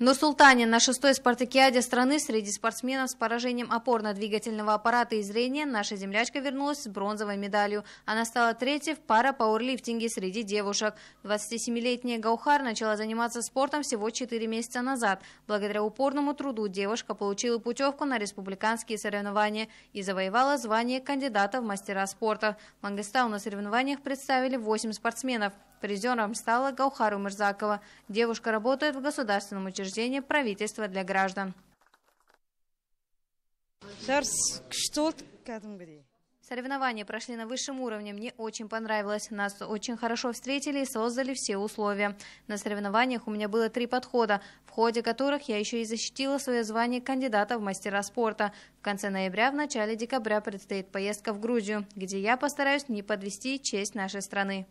Но Султане на шестой спартакиаде страны среди спортсменов с поражением опорно-двигательного аппарата и зрения наша землячка вернулась с бронзовой медалью. Она стала третьей в пара пауэрлифтинге среди девушек. 27-летняя Гаухар начала заниматься спортом всего 4 месяца назад. Благодаря упорному труду девушка получила путевку на республиканские соревнования и завоевала звание кандидата в мастера спорта. Мангистау на соревнованиях представили 8 спортсменов. Призером стала Гаухару Мырзакова. Девушка работает в государственном учреждении правительства для граждан. Соревнования прошли на высшем уровне. Мне очень понравилось. Нас очень хорошо встретили и создали все условия. На соревнованиях у меня было три подхода, в ходе которых я еще и защитила свое звание кандидата в мастера спорта. В конце ноября, в начале декабря предстоит поездка в Грузию, где я постараюсь не подвести честь нашей страны.